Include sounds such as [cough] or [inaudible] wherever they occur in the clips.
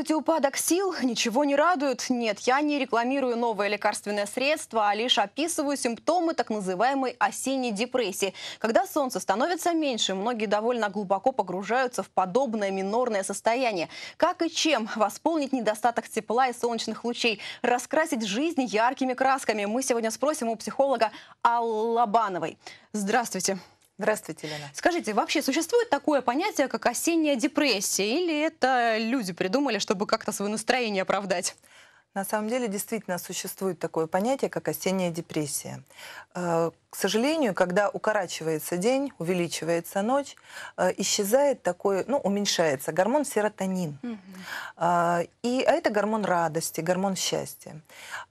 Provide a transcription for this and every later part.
чувствуете упадок сил? Ничего не радует? Нет, я не рекламирую новое лекарственное средство, а лишь описываю симптомы так называемой осенней депрессии. Когда солнце становится меньше, многие довольно глубоко погружаются в подобное минорное состояние. Как и чем восполнить недостаток тепла и солнечных лучей? Раскрасить жизнь яркими красками? Мы сегодня спросим у психолога Аллабановой. Здравствуйте. Здравствуйте. Здравствуйте, Лена. Скажите, вообще существует такое понятие, как осенняя депрессия, или это люди придумали, чтобы как-то свое настроение оправдать? На самом деле действительно существует такое понятие, как осенняя депрессия. Э, к сожалению, когда укорачивается день, увеличивается ночь, э, исчезает такой, ну, уменьшается гормон серотонин. А, и, а это гормон радости, гормон счастья.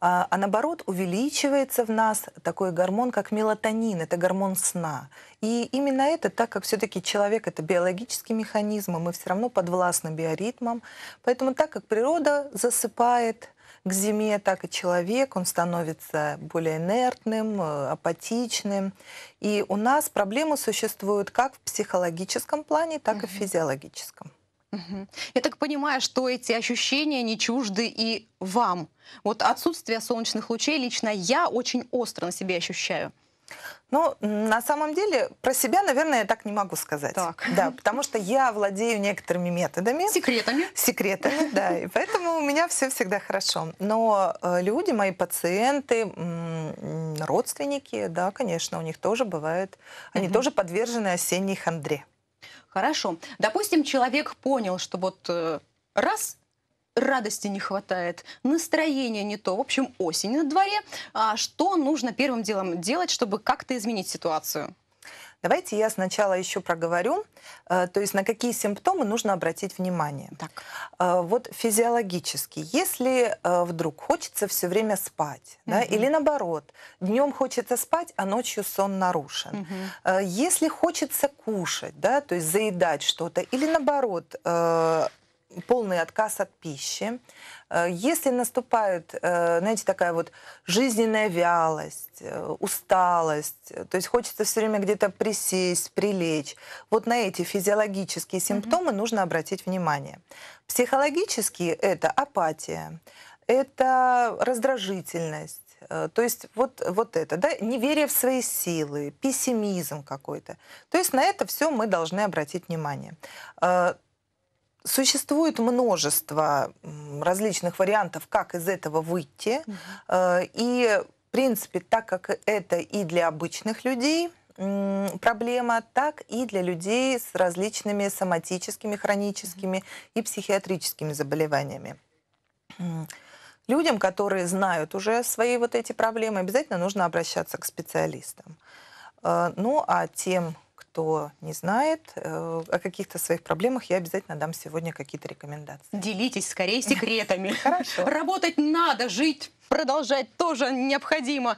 А, а наоборот, увеличивается в нас такой гормон, как мелатонин, это гормон сна. И именно это, так как все-таки человек это биологический механизм, и мы все равно подвластны биоритмам, поэтому так как природа засыпает, к зиме, так и человек. Он становится более инертным, э, апатичным. И у нас проблемы существуют как в психологическом плане, так и в физиологическом. Угу. Я так понимаю, что эти ощущения не чужды и вам. Вот отсутствие солнечных лучей лично я очень остро на себе ощущаю. Ну, на самом деле, про себя, наверное, я так не могу сказать. Так. Да, потому что я владею некоторыми методами. Секретами. Секретами, да. И поэтому у меня все всегда хорошо. Но э, люди, мои пациенты, родственники, да, конечно, у них тоже бывают, они угу. тоже подвержены осенней хандре. Хорошо. Допустим, человек понял, что вот э, раз радости не хватает, настроение не то. В общем, осень на дворе. А что нужно первым делом делать, чтобы как-то изменить ситуацию? Давайте я сначала еще проговорю, э, то есть на какие симптомы нужно обратить внимание. Так. Э, вот физиологически, если э, вдруг хочется все время спать, угу. да, или наоборот, днем хочется спать, а ночью сон нарушен. Угу. Если хочется кушать, да, то есть заедать что-то, или наоборот, полный отказ от пищи, э, если наступает, э, знаете, такая вот жизненная вялость, э, усталость, то есть хочется все время где-то присесть, прилечь, вот на эти физиологические симптомы mm-hmm. нужно обратить внимание. Психологически это апатия, это раздражительность. То есть вот, вот это, да, неверие в свои силы, пессимизм какой-то. То есть на это все мы должны обратить внимание. Существует множество различных вариантов, как из этого выйти. Mm-hmm. И, в принципе, так как это и для обычных людей проблема, так и для людей с различными соматическими, хроническими mm-hmm. и психиатрическими заболеваниями. Людям, которые знают уже свои вот эти проблемы, обязательно нужно обращаться к специалистам. Э, ну а тем кто не знает э, о каких-то своих проблемах, я обязательно дам сегодня какие-то рекомендации. Делитесь скорее [laughs] секретами. Хорошо. Работать надо, жить продолжать тоже необходимо.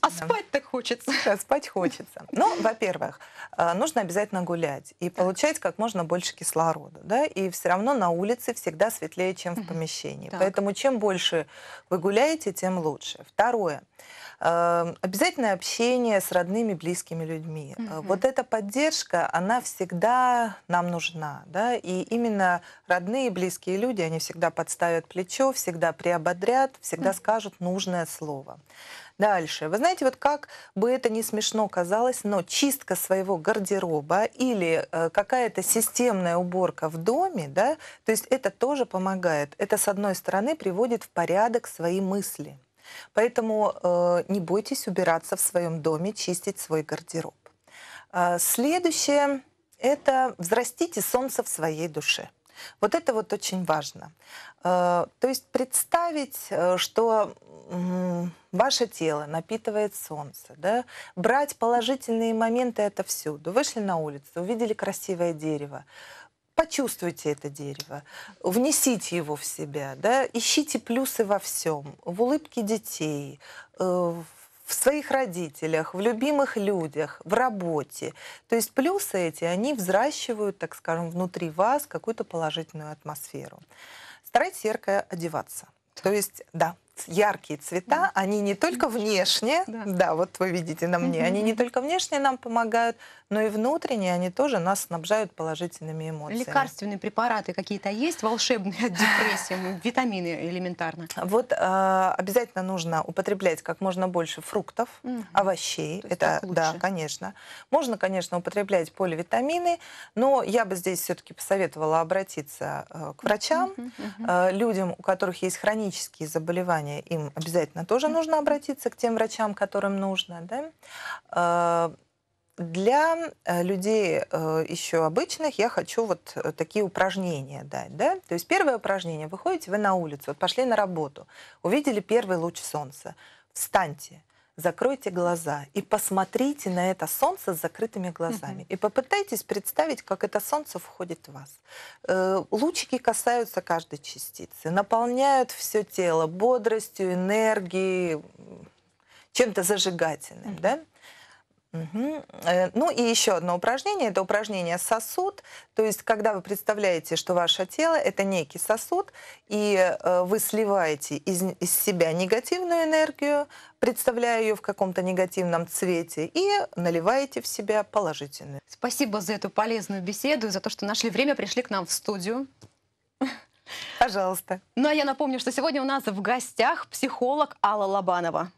А спать-то хочется. А спать хочется. Ну, во-первых, э, нужно обязательно гулять и получать как можно больше кислорода. Да? И все равно на улице всегда светлее, чем в помещении. Так. Поэтому чем больше вы гуляете, тем лучше. Второе. Эм, обязательное общение с родными, близкими людьми. Угу. Вот эта поддержка, она всегда нам нужна. Да? И именно родные, близкие люди, они всегда подставят плечо, всегда приободрят, всегда скажут, скажут нужное слово. Дальше. Вы знаете, вот как бы это ни смешно казалось, но чистка своего гардероба или э, какая-то системная уборка в доме, да, то есть это тоже помогает. Это, с одной стороны, приводит в порядок свои мысли. Поэтому э, не бойтесь убираться в своем доме, чистить свой гардероб. Э, следующее – это взрастите солнце в своей душе. Вот это вот очень важно. Э, то есть представить, э, что ваше тело напитывает солнце, да? брать положительные моменты это всюду. Вышли на улицу, увидели красивое дерево, почувствуйте это дерево, внесите его в себя, да? ищите плюсы во всем, в улыбке детей, э, в в своих родителях, в любимых людях, в работе. То есть плюсы эти, они взращивают, так скажем, внутри вас какую-то положительную атмосферу. Старайтесь ярко одеваться. То есть, да, яркие цвета, да. они не только внешне, да. да, вот вы видите на мне, они не только внешне нам помогают, но и внутренние, они тоже нас снабжают положительными эмоциями. Лекарственные препараты какие-то есть, волшебные от депрессии, [laughs] витамины элементарно? Вот э, обязательно нужно употреблять как можно больше фруктов, угу. овощей, это да, конечно. Можно, конечно, употреблять поливитамины, но я бы здесь все-таки посоветовала обратиться э, к врачам, угу, угу. Э, людям, у которых есть хронические заболевания, заболевания, им обязательно тоже нужно обратиться к тем врачам, которым нужно. Да? А, для э, людей э, еще обычных я хочу вот э, такие упражнения дать. Да? То есть первое упражнение. Выходите вы на улицу, вот пошли на работу, увидели первый луч солнца, встаньте – закройте глаза и посмотрите на это солнце с закрытыми глазами. Угу. И попытайтесь представить, как это солнце входит в вас. Э, лучики касаются каждой частицы, наполняют все тело бодростью, энергией, чем-то зажигательным. Угу. Да? Угу. Ну и еще одно упражнение, это упражнение сосуд, то есть когда вы представляете, что ваше тело это некий сосуд, и э, вы сливаете из, из себя негативную энергию, представляя ее в каком-то негативном цвете, и наливаете в себя положительную. Спасибо за эту полезную беседу, за то, что нашли время, пришли к нам в студию. Пожалуйста. Ну а я напомню, что сегодня у нас в гостях психолог Алла Лобанова.